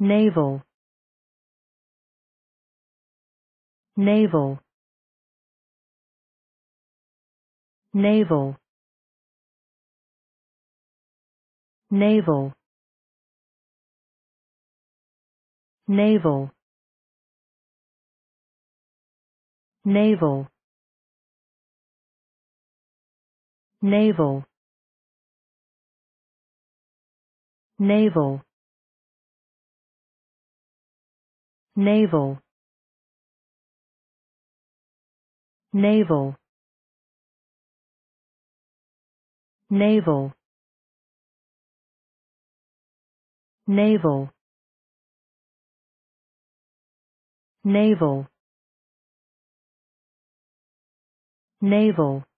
navel navel navel navel navel navel navel navel navel navel navel navel navel navel